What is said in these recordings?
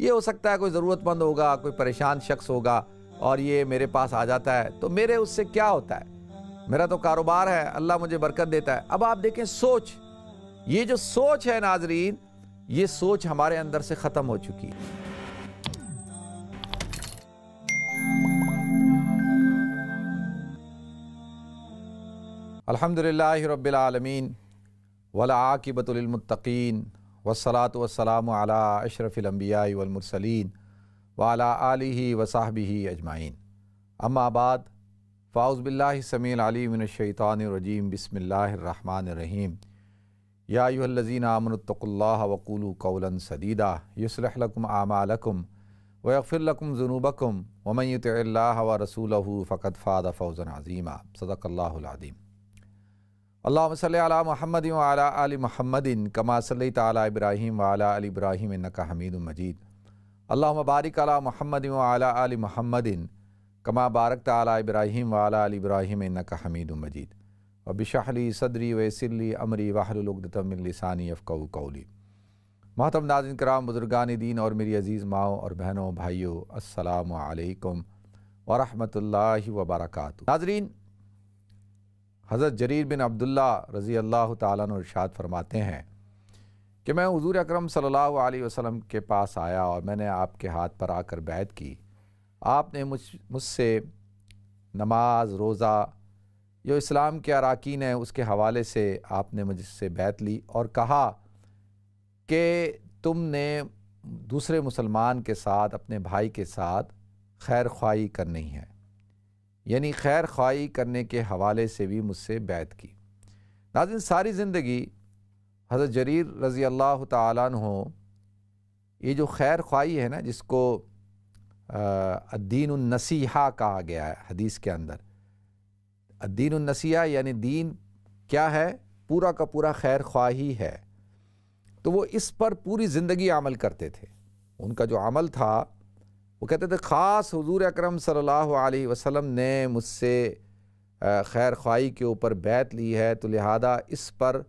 ये हो सकता है कोई ज़रूरतमंद होगा कोई परेशान शख्स होगा और ये मेरे पास आ जाता है तो मेरे उससे क्या होता है मेरा तो कारोबार है अल्लाह मुझे बरकत देता है अब आप देखें सोच ये जो सोच है नाजरीन ये सोच हमारे अंदर से ख़त्म हो चुकी है अल्हम्दुलिल्लाह रब्बिल वला आकिबतुल वसलात वसलाम अला अशरफ़िलम्बियामरसलिन वाला आलि वसाहबी अजमाइन अम्माबाद फ़ाउज़बिल्लासमीलमिनशैतानरजीम बसमीम याज़ीन आमनतकल्ला वकूल कौलन सदीदा युसलकम आमालकम वफ़िरकम ज़नूबकम वमैत व रसूल फ़कत फ़ाद फ़ौज़न अज़ीमा सदक़ल्लाज़ीम अला महमद अली महमदिन कमा सली वाला अली इब्राहिम नका हमीद मजीद अल्लाह बारिक अला महमद अली महमदिन कमा बारक तला इब्राहिम अली इब्राहिम नका हमीद मजीद वबिशहली सदरी वसली अमरी वाहलुलतमिलसानी अफ़क़ कौली महतम नाजिन कराम बुजुर्गान दीन और मेरी अज़ीज़ माओ और बहनों भाइयों असलकम वरहमल वबरक नाजरीन हज़रत जरीर बिन अब्दुल्ला रज़ी अल्लाह तरशाद फरमाते हैं कि मैं हजूर अक्रम सल्ला वसम के पास आया और मैंने आपके हाथ पर आकर बैत की आपने मुझ मुझसे नमाज रोज़ा जो इस्लाम के अरकान है उसके हवाले से आपने मुझसे बैत ली और कहा कि तुमने दूसरे मुसलमान के साथ अपने भाई के साथ खैर ख्वाही करनी है यानी खैर ख्वाही करने के हवाले से भी मुझसे बैत की नाजिन सारी ज़िंदगी हज़रत जरीर रज़ी अल्लाह तु ये जो खैर ख्वाही है ना जिसको अद्दीन नसीहा कहा गया है हदीस के अंदर अद्दीन नसीहा यानी दीन क्या है पूरा का पूरा खैर ख्वाही है तो वो इस पर पूरी ज़िंदगी अमल करते थे उनका जो अमल था वो कहते थे ख़ास हजूर अक्रम अलैहि वसल्लम ने मुझसे खैर ख्वाही के ऊपर बैत ली है तो लिहाजा इस पर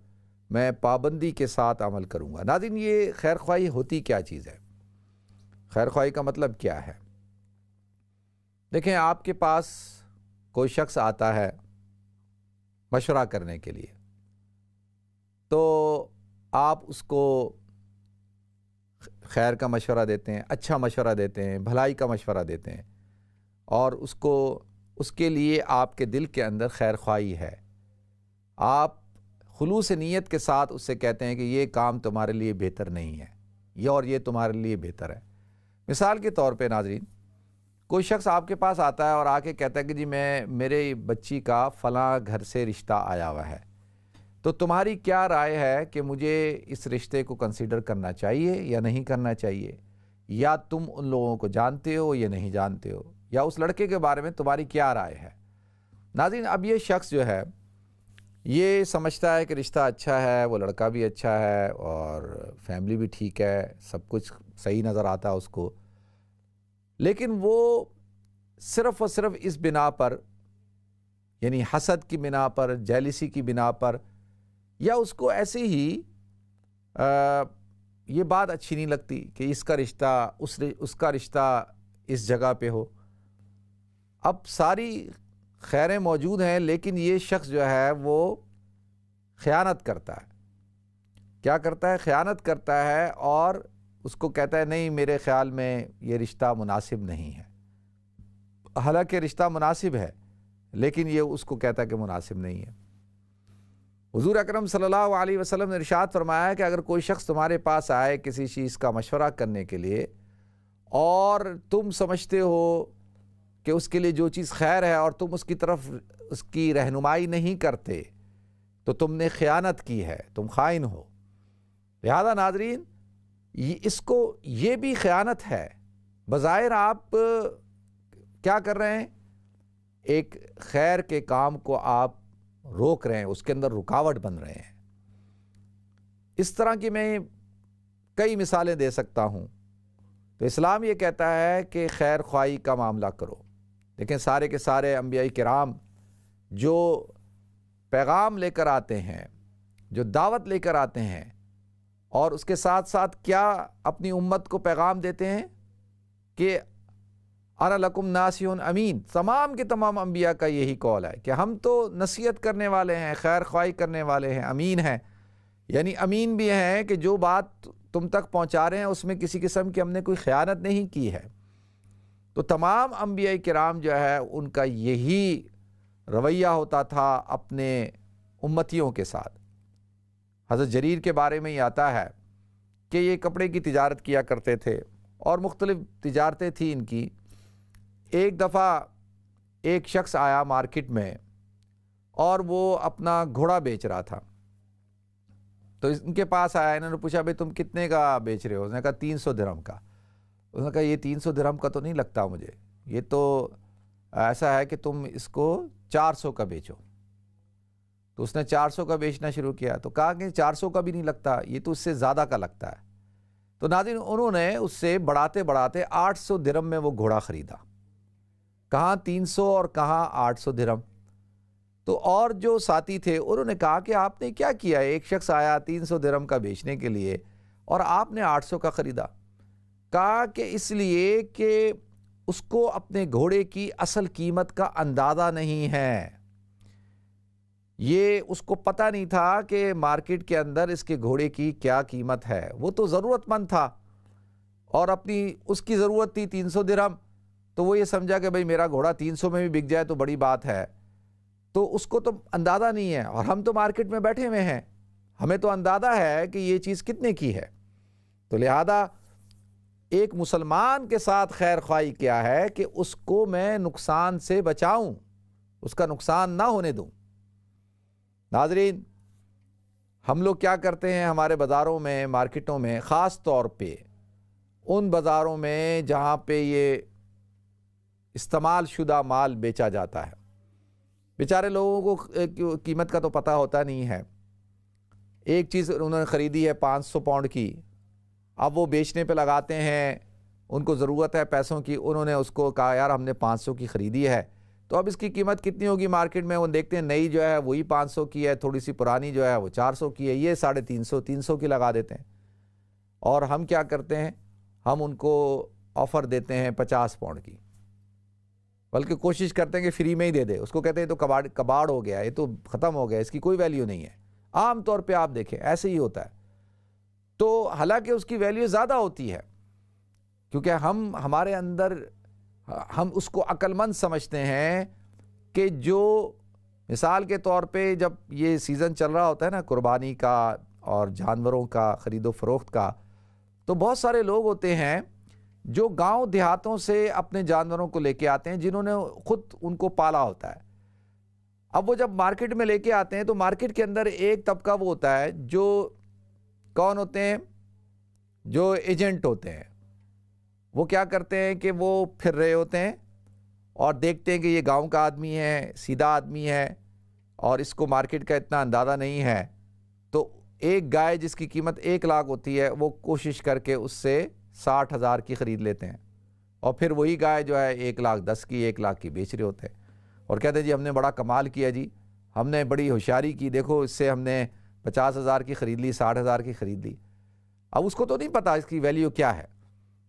मैं पाबंदी के साथ अमल करूँगा नादिन ये खैर ख्वाही होती क्या चीज़ है खैर ख्वाही का मतलब क्या है देखें आपके पास कोई शख्स आता है मशवरा करने के लिए तो आप उसको खैर का मशवरा देते हैं अच्छा मशवरा देते हैं भलाई का मशवरा देते हैं और उसको उसके लिए आपके दिल के अंदर खैर ख्वाही है आप खलूस नीयत के साथ उससे कहते हैं कि ये काम तुम्हारे लिए बेहतर नहीं है ये और ये तुम्हारे लिए बेहतर है मिसाल के तौर पे नाजरीन कोई शख्स आपके पास आता है और आके कहता है कि जी मैं मेरे बच्ची का फ़लाँ घर से रिश्ता आया हुआ है तो तुम्हारी क्या राय है कि मुझे इस रिश्ते को कंसिडर करना चाहिए या नहीं करना चाहिए या तुम उन लोगों को जानते हो या नहीं जानते हो या उस लड़के के बारे में तुम्हारी क्या राय है नाजिन अब ये शख्स जो है ये समझता है कि रिश्ता अच्छा है वो लड़का भी अच्छा है और फैमिली भी ठीक है सब कुछ सही नज़र आता है उसको लेकिन वो सिर्फ़ और सिर्फ़ इस बिना पर यानी हसद की बिना पर जेलिसी की बिना पर या उसको ऐसे ही आ, ये बात अच्छी नहीं लगती कि इसका रिश्ता उस उसका रिश्ता इस जगह पे हो अब सारी खैरें मौजूद हैं लेकिन ये शख्स जो है वो ख़यानत करता है क्या करता है ख़यानत करता है और उसको कहता है नहीं मेरे ख़्याल में ये रिश्ता मुनासिब नहीं है हालांकि रिश्ता मुनासिब है लेकिन ये उसको कहता है कि मुनासिब नहीं है हजूर अक्रम अलैहि वसल्लम ने इरशाद फरमाया कि अगर कोई शख्स तुम्हारे पास आए किसी चीज़ का मशवरा करने के लिए और तुम समझते हो कि उसके लिए जो चीज़ खैर है और तुम उसकी तरफ उसकी रहनुमाई नहीं करते तो तुमने ख़यानत की है तुम खाइन हो लिहाजा नाजरीन इसको ये भी ख़यानत है बज़ाहिर आप क्या कर रहे हैं एक खैर के काम को आप रोक रहे हैं उसके अंदर रुकावट बन रहे हैं इस तरह की मैं कई मिसालें दे सकता हूँ तो इस्लाम ये कहता है कि खैर ख्वाही का मामला करो देखें सारे के सारे अम्बियाई कराम जो पैगाम लेकर आते हैं जो दावत लेकर आते हैं और उसके साथ साथ क्या अपनी उम्मत को पैगाम देते हैं कि अरलकुम नास अमीन तमाम के तमाम अम्बिया का यही कौल है कि हम तो नसीहत करने वाले हैं खैर ख्वाही करने वाले हैं अमीन हैं यानी अमीन भी हैं कि जो बात तुम तक पहुँचा रहे हैं उसमें किसी किस्म की हमने कोई ख़यानत नहीं की है तो तमाम अम्बिया कराम जो है उनका यही रवैया होता था अपने उम्मतियों के साथ हज़रत जरीर के बारे में ही आता है कि ये कपड़े की तजारत किया करते थे और मुख्तलिफ़ तजारतें थी इनकी एक दफ़ा एक शख्स आया मार्केट में और वो अपना घोड़ा बेच रहा था तो इनके पास आया इन्होंने पूछा भाई तुम कितने का बेच रहे हो उसने कहा तीन सौ धर्म का उसने कहा ये तीन सौ धर्म का तो नहीं लगता मुझे ये तो ऐसा है कि तुम इसको चार सौ का बेचो तो उसने चार सौ का बेचना शुरू किया तो कहा कि चार सौ का भी नहीं लगता ये तो उससे ज़्यादा का लगता है तो नादिन उन्होंने उससे बढ़ाते बढ़ाते आठ सौ में वो घोड़ा ख़रीदा कहा 300 और कहा 800 धर्म तो और जो साथी थे उन्होंने कहा कि आपने क्या किया एक शख्स आया 300 धर्म का बेचने के लिए और आपने 800 का ख़रीदा कहा कि इसलिए कि उसको अपने घोड़े की असल कीमत का अंदाज़ा नहीं है ये उसको पता नहीं था कि मार्केट के अंदर इसके घोड़े की क्या कीमत है वो तो ज़रूरतमंद था और अपनी उसकी ज़रूरत थी 300 सौ तो वो ये समझा कि भाई मेरा घोड़ा 300 में भी बिक जाए तो बड़ी बात है तो उसको तो अंदाज़ा नहीं है और हम तो मार्केट में बैठे हुए हैं हमें तो अंदाज़ा है कि ये चीज़ कितने की है तो लिहाजा एक मुसलमान के साथ खैर ख्वाही क्या है कि उसको मैं नुकसान से बचाऊं उसका नुकसान ना होने दूं नाजरीन हम लोग क्या करते हैं हमारे बाज़ारों में मार्केटों में ख़ास तौर पे उन बाज़ारों में जहाँ पे ये इस्तेमाल शुदा माल बेचा जाता है बेचारे लोगों को कीमत का तो पता होता नहीं है एक चीज़ उन्होंने ख़रीदी है पाँच सौ पाउंड की अब वो बेचने पे लगाते हैं उनको ज़रूरत है पैसों की उन्होंने उसको कहा यार हमने पाँच सौ की ख़रीदी है तो अब इसकी कीमत कितनी होगी मार्केट में वो देखते हैं नई जो है वही पाँच सौ की है थोड़ी सी पुरानी जो है वो चार सौ की है ये साढ़े तीन सौ तीन सौ की लगा देते हैं और हम क्या करते हैं हम उनको ऑफ़र देते हैं पचास पाउंड की बल्कि कोशिश करते हैं कि फ्री में ही दे दे उसको कहते हैं तो कबाड़ कबाड़ हो गया ये तो ख़त्म हो गया इसकी कोई वैल्यू नहीं है आम तौर पे आप देखें ऐसे ही होता है तो हालांकि उसकी वैल्यू ज़्यादा होती है क्योंकि हम हमारे अंदर हम उसको अक्लमंद समझते हैं कि जो मिसाल के तौर पे जब ये सीज़न चल रहा होता है ना कुर्बानी का और जानवरों का ख़रीदो फरोख्त का तो बहुत सारे लोग होते हैं जो गांव देहातों से अपने जानवरों को लेके आते हैं जिन्होंने खुद उनको पाला होता है अब वो जब मार्केट में लेके आते हैं तो मार्केट के अंदर एक तबका वो होता है जो कौन होते हैं जो एजेंट होते हैं वो क्या करते हैं कि वो फिर रहे होते हैं और देखते हैं कि ये गांव का आदमी है सीधा आदमी है और इसको मार्केट का इतना अंदाज़ा नहीं है तो एक गाय जिसकी कीमत एक लाख होती है वो कोशिश करके उससे साठ हज़ार की ख़रीद लेते हैं और फिर वही गाय जो है एक लाख दस की एक लाख की बेच रहे होते हैं और कहते हैं जी हमने बड़ा कमाल किया जी हमने बड़ी होशियारी की देखो इससे हमने पचास हज़ार की ख़रीद ली साठ हज़ार की ख़रीद ली अब उसको तो नहीं पता इसकी वैल्यू क्या है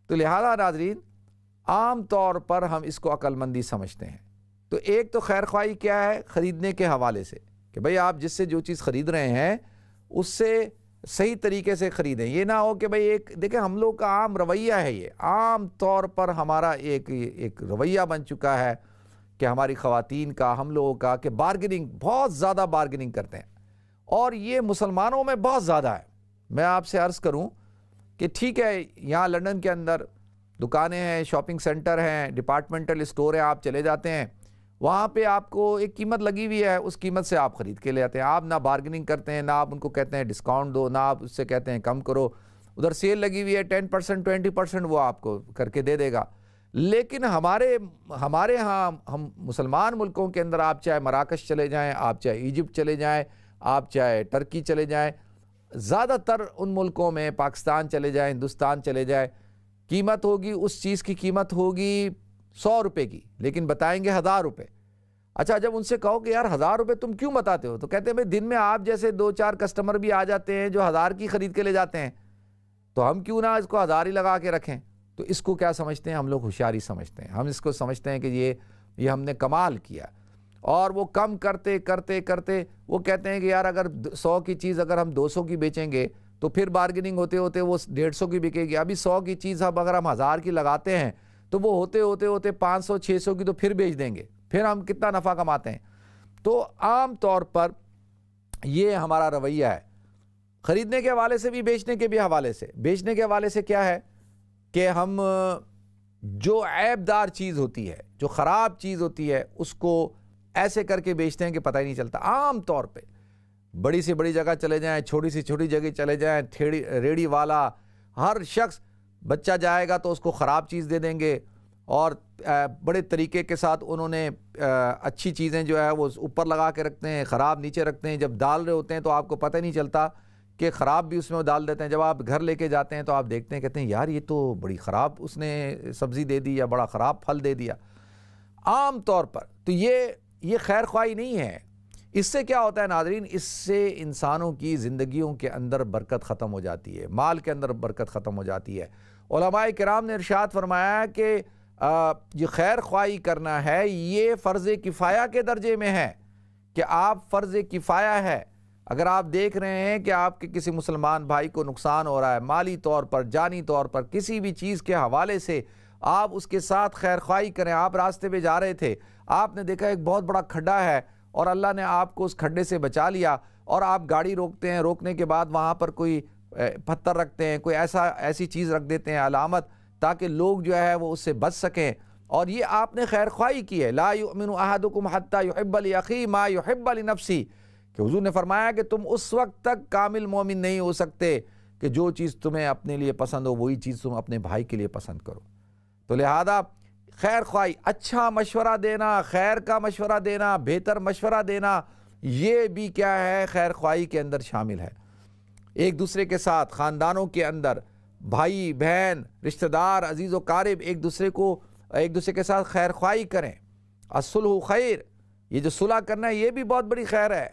तो लिहाजा नाजरीन आम तौर पर हम इसको अक्लमंदी समझते हैं तो एक तो खैर ख्वाही क्या है ख़रीदने के हवाले से कि भाई आप जिससे जो चीज़ ख़रीद रहे हैं उससे सही तरीके से ख़रीदें ये ना हो कि भाई एक देखें हम लोग का आम रवैया है ये आम तौर पर हमारा एक एक रवैया बन चुका है कि हमारी खातन का हम लोगों का कि बारगेनिंग बहुत ज़्यादा बारगेनिंग करते हैं और ये मुसलमानों में बहुत ज़्यादा है मैं आपसे अर्ज़ करूँ कि ठीक है यहाँ लंदन के अंदर दुकानें हैं शॉपिंग सेंटर हैं डिपार्टमेंटल स्टोर हैं आप चले जाते हैं वहाँ पे आपको एक कीमत लगी हुई है उस कीमत से आप ख़रीद के ले आते हैं आप ना बार्गेनिंग करते हैं ना आप उनको कहते हैं डिस्काउंट दो ना आप उससे कहते हैं कम करो उधर सेल लगी हुई है टेन परसेंट ट्वेंटी परसेंट वो आपको करके दे देगा लेकिन हमारे हमारे यहाँ हम मुसलमान मुल्कों के अंदर आप चाहे मराकश चले जाएँ आप चाहे ईजिप्ट चले जाएँ आप चाहे टर्की चले जाएँ ज़्यादातर उन मुल्कों में पाकिस्तान चले जाएँ हिंदुस्तान चले जाएँ कीमत होगी उस चीज़ की कीमत होगी सौ रुपए की लेकिन बताएंगे हज़ार रुपये अच्छा जब उनसे कहो कि यार हज़ार रुपये तुम क्यों बताते हो तो कहते हैं भाई दिन में आप जैसे दो चार कस्टमर भी आ जाते हैं जो हज़ार की ख़रीद के ले जाते हैं तो हम क्यों ना इसको हज़ार ही लगा के रखें तो इसको क्या समझते हैं हम लोग होशियारी समझते हैं हम इसको समझते हैं कि ये ये हमने कमाल किया और वो कम करते करते करते वो कहते हैं कि यार अगर सौ की चीज़ अगर हम दो सौ की बेचेंगे तो फिर बार्गेनिंग होते होते वो डेढ़ सौ की बिकेगी अभी सौ की चीज़ अब अगर हम हज़ार की लगाते हैं तो वो होते होते होते 500 600 की तो फिर बेच देंगे फिर हम कितना नफ़ा कमाते हैं तो आम तौर पर ये हमारा रवैया है ख़रीदने के हवाले से भी बेचने के भी हवाले से बेचने के हवाले से क्या है कि हम जो ऐबदार चीज़ होती है जो ख़राब चीज़ होती है उसको ऐसे करके बेचते हैं कि पता ही नहीं चलता आम तौर पे बड़ी से बड़ी जगह चले जाएं छोटी से छोटी जगह चले जाएं थेड़ी रेड़ी वाला हर शख्स बच्चा जाएगा तो उसको ख़राब चीज़ दे देंगे और बड़े तरीके के साथ उन्होंने अच्छी चीज़ें जो है वो ऊपर लगा के रखते हैं ख़राब नीचे रखते हैं जब डाल रहे होते हैं तो आपको पता ही नहीं चलता कि ख़राब भी उसमें डाल देते हैं जब आप घर लेके जाते हैं तो आप देखते हैं कहते हैं यार ये तो बड़ी ख़राब उसने सब्ज़ी दे दी या बड़ा ख़राब फल दे दिया आम तौर पर तो ये ये खैर ख्वाही नहीं है इससे क्या होता है नादरीन इससे इंसानों की ज़िंदगियों के अंदर बरकत ख़त्म हो जाती है माल के अंदर बरकत ख़त्म हो जाती है कराम ने इर्शाद फरमाया कि ये खैर ख्वाही करना है ये फ़र्ज़ किफ़ाया के दर्जे में है कि आप फ़र्ज़ किफ़ाया है अगर आप देख रहे हैं कि आपके किसी मुसलमान भाई को नुकसान हो रहा है माली तौर पर जानी तौर पर किसी भी चीज़ के हवाले से आप उसके साथ खैर ख्वाही करें आप रास्ते पर जा रहे थे आपने देखा एक बहुत बड़ा खड्डा है और अल्लाह ने आपको उस खड्डे से बचा लिया और आप गाड़ी रोकते हैं रोकने के बाद वहाँ पर कोई पत्थर रखते हैं कोई ऐसा ऐसी चीज़ रख देते हैं अलामत ताकि लोग जो है वो उससे बच सकें और ये आपने खैर ख्वाही की है ला युमिन अहदुकुम हत्ता अखी मा युहिब्बल नफसी कि हुजूर ने फरमाया कि तुम उस वक्त तक कामिल मोमिन नहीं हो सकते कि जो चीज़ तुम्हें अपने लिए पसंद हो वही चीज़ तुम अपने भाई के लिए पसंद करो तो लिहाजा खैर ख्वाही अच्छा मशवरा देना खैर का मशवरा देना बेहतर मशवरा देना ये भी क्या है खैर ख्वाही के अंदर शामिल है एक दूसरे के साथ ख़ानदानों के अंदर भाई बहन रिश्तेदार अजीज़ व कारब एक दूसरे को एक दूसरे के साथ खैर ख्वाही करें असलह खैर ये जो सुलह करना है ये भी बहुत बड़ी खैर है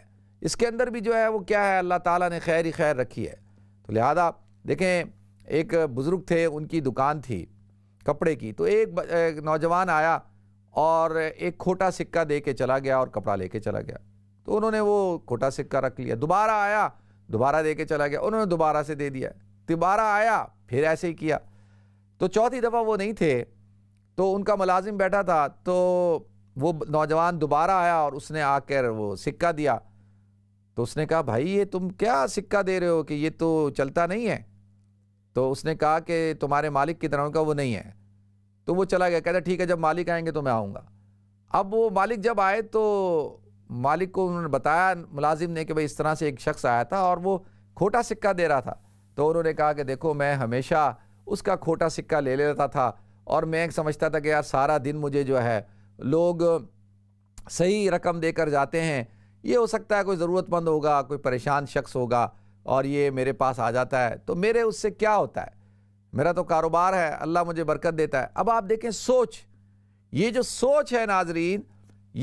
इसके अंदर भी जो है वो क्या है अल्लाह ताला ने खैर ही खैर रखी है तो लिहाजा देखें एक बुज़ुर्ग थे उनकी दुकान थी कपड़े की तो एक, नौजवान आया और एक खोटा सिक्का दे के चला गया और कपड़ा लेके चला गया तो उन्होंने वो खोटा सिक्का रख लिया दोबारा आया दोबारा दे के चला गया उन्होंने दोबारा से दे दिया दोबारा आया फिर ऐसे ही किया तो चौथी दफ़ा वो नहीं थे तो उनका मुलाजिम बैठा था तो वो नौजवान दोबारा आया और उसने आकर वो सिक्का दिया तो उसने कहा भाई ये तुम क्या सिक्का दे रहे हो कि ये तो चलता नहीं है तो उसने कहा कि तुम्हारे मालिक की तरह का वो नहीं है तो वो चला गया कहता ठीक है जब मालिक आएंगे तो मैं आऊँगा अब वो मालिक जब आए तो मालिक को उन्होंने बताया मुलाजिम ने कि भाई इस तरह से एक शख्स आया था और वो खोटा सिक्का दे रहा था तो उन्होंने कहा कि देखो मैं हमेशा उसका खोटा सिक्का ले लेता था और मैं समझता था कि यार सारा दिन मुझे जो है लोग सही रकम देकर जाते हैं ये हो सकता है कोई ज़रूरतमंद होगा कोई परेशान शख्स होगा और ये मेरे पास आ जाता है तो मेरे उससे क्या होता है मेरा तो कारोबार है अल्लाह मुझे बरकत देता है अब आप देखें सोच ये जो सोच है नाजरीन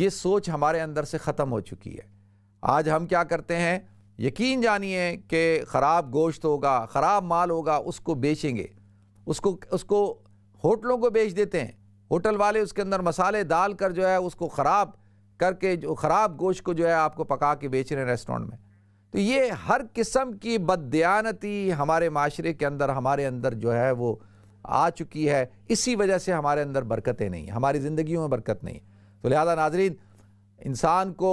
ये सोच हमारे अंदर से ख़त्म हो चुकी है आज हम क्या करते हैं यकीन जानिए कि ख़राब गोश्त होगा ख़राब माल होगा उसको बेचेंगे उसको उसको होटलों को बेच देते हैं होटल वाले उसके अंदर मसाले डाल कर जो है उसको ख़राब करके जो ख़राब गोश्त को जो है आपको पका के बेच रहे हैं रेस्टोरेंट में तो ये हर किस्म की बदयानती हमारे माशरे के अंदर हमारे अंदर जो है वो आ चुकी है इसी वजह से हमारे अंदर बरकतें नहीं हमारी ज़िंदगी में बरकत नहीं तो लिहाजा नाजरीन इंसान को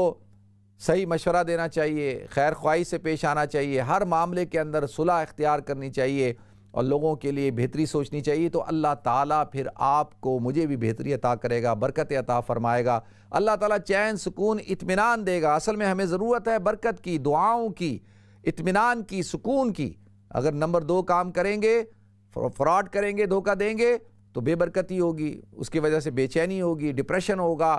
सही मशवरा देना चाहिए खैर ख्वाही से पेश आना चाहिए हर मामले के अंदर सुलह अख्तियार करनी चाहिए और लोगों के लिए बेहतरी सोचनी चाहिए तो अल्लाह ताला फिर आपको मुझे भी बेहतरी अता करेगा बरकत अता फरमाएगा अल्लाह ताला चैन सुकून इत्मीनान देगा असल में हमें ज़रूरत है बरकत की दुआओं की इतमान की सुकून की अगर नंबर दो काम करेंगे फ्रॉड करेंगे धोखा देंगे तो बेबरकती होगी उसकी वजह से बेचैनी होगी डिप्रेशन होगा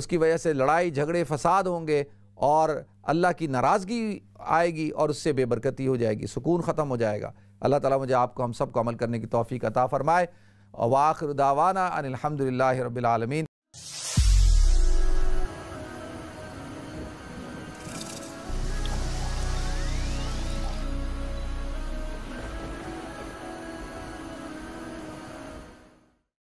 उसकी वजह से लड़ाई झगड़े फसाद होंगे और अल्लाह की नाराज़गी आएगी और उससे बेबरकती हो जाएगी सुकून ख़त्म हो जाएगा अल्लाह ताला मुझे आपको हम सबको अमल करने की तोफ़ी अता फ़रमाए वाखिर दावाना अनिलहमदिल्ला रबालमीन